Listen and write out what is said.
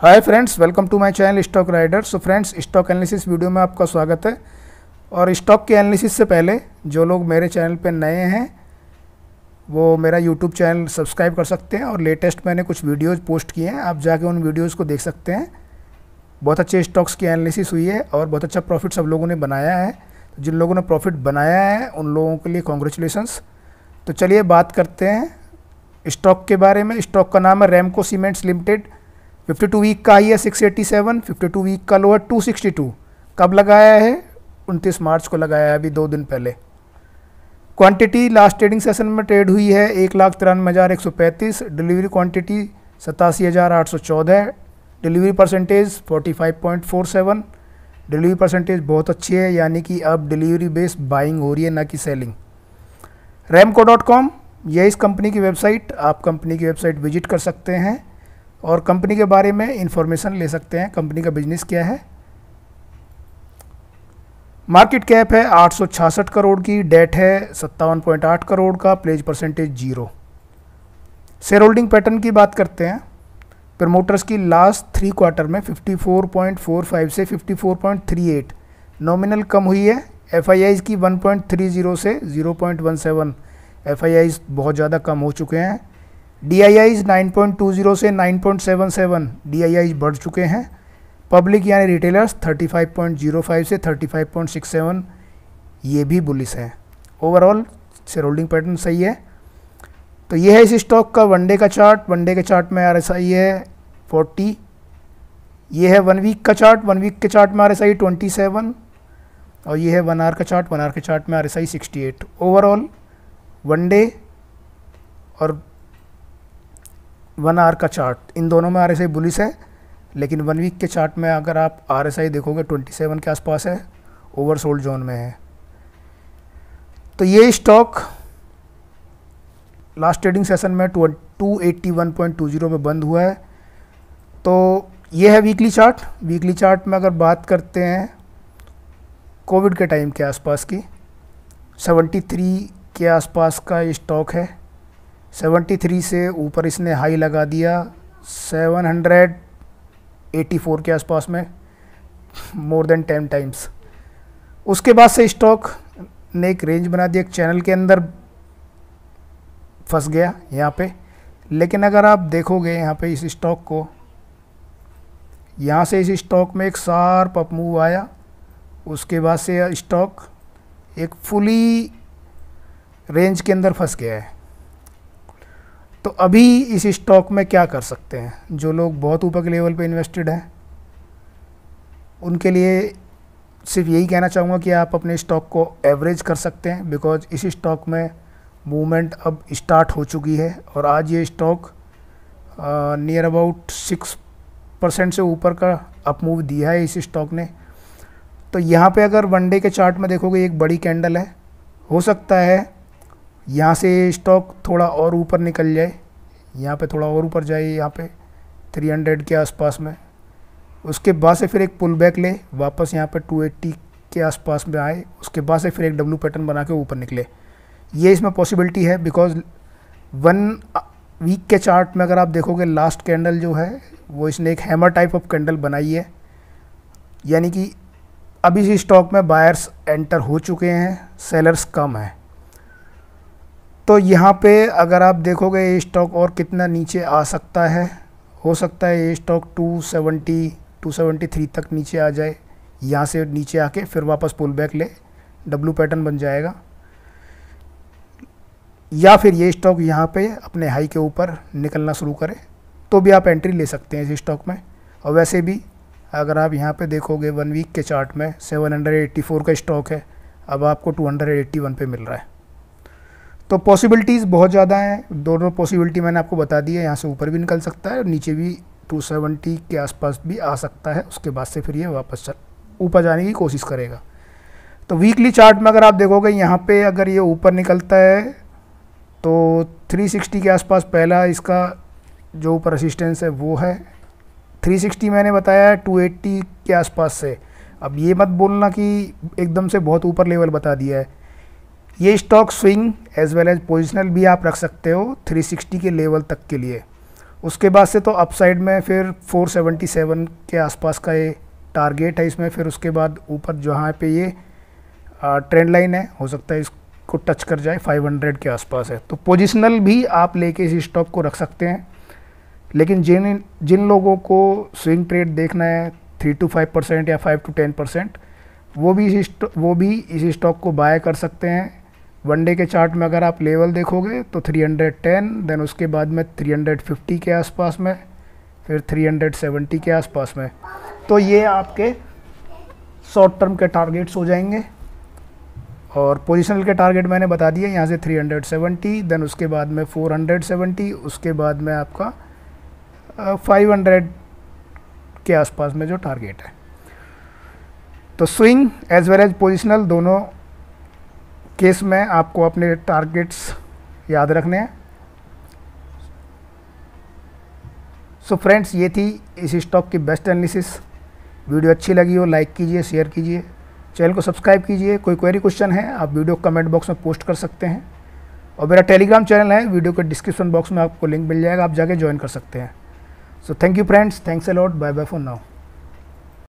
hi friends welcome to my channel stock rider so friends stock analysis video में आपका स्वागत है और स्टॉक के एनालिसिस से पहले जो लोग मेरे चैनल पर नए हैं वो मेरा यूट्यूब चैनल सब्सक्राइब कर सकते हैं और लेटेस्ट मैंने कुछ वीडियोज़ पोस्ट किए हैं आप जाके उन वीडियोज़ को देख सकते हैं बहुत अच्छे स्टॉक्स की एनालिसिस हुई है और बहुत अच्छा प्रॉफिट सब लोगों ने बनाया है जिन लोगों ने प्रॉफिट बनाया है उन लोगों के लिए कॉन्ग्रेचुलेसन्स तो चलिए बात करते हैं स्टॉक के बारे में स्टॉक का नाम है रेमको सीमेंट्स लिमिटेड 52 वीक का आई है 687, 52 वीक का सिक्सटी 262 कब लगाया है 29 मार्च को लगाया है अभी दो दिन पहले क्वांटिटी लास्ट ट्रेडिंग सेशन में ट्रेड हुई है एक लाख तिरानवे हज़ार एक सौ पैंतीस डिलीवरी क्वांटिटी सतासी हज़ार आठ सौ चौदह delivery percentage forty five point four seven delivery percentage बहुत अच्छी है यानी कि अब डिलीवरी बेस बाइंग हो रही है ना कि सेलिंग रेमको डॉट कॉम यह इस कंपनी की वेबसाइट आप कंपनी की वेबसाइट विजिट कर सकते हैं और कंपनी के बारे में इंफॉर्मेशन ले सकते हैं कंपनी का बिजनेस क्या है मार्केट कैप है 866 करोड़ की डेट है सत्तावन करोड़ का pledge percentage zero share holding pattern की बात करते हैं प्रमोटर्स की लास्ट थ्री क्वार्टर में 54.45 से 54.38 नॉमिनल कम हुई है एफ की 1.30 से 0.17 एफ बहुत ज़्यादा कम हो चुके हैं D I Is nine point two zero से nine point seven seven D I Is बढ़ चुके हैं पब्लिक यानी retailers thirty five point zero five से thirty five point six seven ये भी बुलिस है ओवरऑल शेयर होल्डिंग पैटर्न सही है तो ये है इस स्टॉक का वनडे का चार्ट वनडे के चार्ट में आर एस आई है फोर्टी ये है वन वीक का चार्ट वन वीक के चार्ट में R S I twenty seven और ये है वन आर का चार्ट वन आर के चार्ट में R S I sixty eight overall one day और वन आर का चार्ट इन दोनों में आर एस आई बुलिस है लेकिन वन वीक के चार्ट में अगर आप आर एस आई देखोगे ट्वेंटी सेवन के आसपास है ओवरसोल्ड जोन में है तो ये स्टॉक लास्ट ट्रेडिंग सेशन में two eighty one point two zero में बंद हुआ है तो ये है वीकली चार्ट वीकली चार्ट में अगर बात करते हैं कोविड के टाइम के आसपास की सेवेंटी थ्री के आसपास का ये स्टॉक है 73 से ऊपर इसने हाई लगा दिया 784 के आसपास में मोर देन टेन टाइम्स उसके बाद से स्टॉक ने एक रेंज बना दिया एक चैनल के अंदर फंस गया यहाँ पे लेकिन अगर आप देखोगे यहाँ पे इस स्टॉक को यहाँ से इस स्टॉक में एक शार्प अप मूव आया उसके बाद से स्टॉक एक फुली रेंज के अंदर फंस गया है तो अभी इस स्टॉक में क्या कर सकते हैं जो लोग बहुत ऊपर के लेवल पे इन्वेस्टेड हैं उनके लिए सिर्फ यही कहना चाहूँगा कि आप अपने स्टॉक को एवरेज कर सकते हैं बिकॉज इस स्टॉक में मूवमेंट अब स्टार्ट हो चुकी है और आज ये stock near about six percent से ऊपर का अप मूव दिया है इस स्टॉक ने तो यहाँ पे अगर वनडे के चार्ट में देखोगे एक बड़ी कैंडल है हो सकता है यहाँ से स्टॉक थोड़ा और ऊपर निकल जाए यहाँ पे थोड़ा और ऊपर जाए यहाँ पे 300 के आसपास में उसके बाद से फिर एक पुल बैक ले वापस यहाँ पे 280 के आसपास में आए उसके बाद से फिर एक डब्लू पैटर्न बना के ऊपर निकले ये इसमें पॉसिबिलिटी है बिकॉज वन वीक के चार्ट में अगर आप देखोगे लास्ट कैंडल जो है वो इसने एक हैमर टाइप ऑफ कैंडल बनाई है यानी कि अभी इस स्टॉक में बायर्स एंटर हो चुके हैं सेलर्स कम हैं तो यहाँ पे अगर आप देखोगे ये स्टॉक और कितना नीचे आ सकता है हो सकता है ये स्टॉक 270 273 तक नीचे आ जाए यहाँ से नीचे आके फिर वापस पुल बैक ले डब्लू पैटर्न बन जाएगा या फिर ये स्टॉक यहाँ पे अपने हाई के ऊपर निकलना शुरू करे तो भी आप एंट्री ले सकते हैं इस स्टॉक में और वैसे भी अगर आप यहाँ पे देखोगे वन वीक के चार्ट में 784 का स्टॉक है अब आपको 281 पे मिल रहा है तो पॉसिबिलिटीज़ बहुत ज़्यादा हैं दोनों पॉसिबिलिटी मैंने आपको बता दी है यहाँ से ऊपर भी निकल सकता है और नीचे भी 270 के आसपास भी आ सकता है उसके बाद से फिर ये वापस चल ऊपर जाने की कोशिश करेगा तो वीकली चार्ट में अगर आप देखोगे यहाँ पे अगर ये ऊपर निकलता है तो 360 के आसपास पहला इसका जो ऊपर असिस्टेंस है वो है 360 मैंने बताया है के आसपास से अब ये मत बोलना कि एकदम से बहुत ऊपर लेवल बता दिया है ये stock swing as well as positional भी आप रख सकते हो 360 के लेवल तक के लिए उसके बाद से तो अपसाइड में फिर 477 के आसपास का ये टारगेट है इसमें फिर उसके बाद ऊपर जहाँ पे ये ट्रेंड लाइन है हो सकता है इसको टच कर जाए 500 के आसपास है तो पोजिशनल भी आप लेके इस स्टॉक को रख सकते हैं लेकिन जिन जिन लोगों को स्विंग ट्रेड देखना है थ्री टू फाइव परसेंट या फाइव टू टेन परसेंट वो भी इस वो भी इस स्टॉक को बाय कर सकते हैं वनडे के चार्ट में अगर आप लेवल देखोगे तो 310 देन उसके बाद में 350 के आसपास में फिर 370 के आसपास में तो ये आपके शॉर्ट टर्म के टारगेट्स हो जाएंगे और पोजिशनल के टारगेट मैंने बता दिए यहाँ से 370 देन उसके बाद में 470 उसके बाद में आपका 500 के आसपास में जो टारगेट है तो swing as well as positional दोनों केस में आपको अपने टारगेट्स याद रखने हैं सो so फ्रेंड्स ये थी इस स्टॉक की बेस्ट एनालिसिस वीडियो अच्छी लगी हो लाइक कीजिए शेयर कीजिए चैनल को सब्सक्राइब कीजिए कोई क्वेरी क्वेश्चन है आप वीडियो कमेंट बॉक्स में पोस्ट कर सकते हैं और मेरा टेलीग्राम चैनल है वीडियो के डिस्क्रिप्शन बॉक्स में आपको लिंक मिल जाएगा आप जाके ज्वाइन कर सकते हैं so thank you friends thanks a lot bye bye for now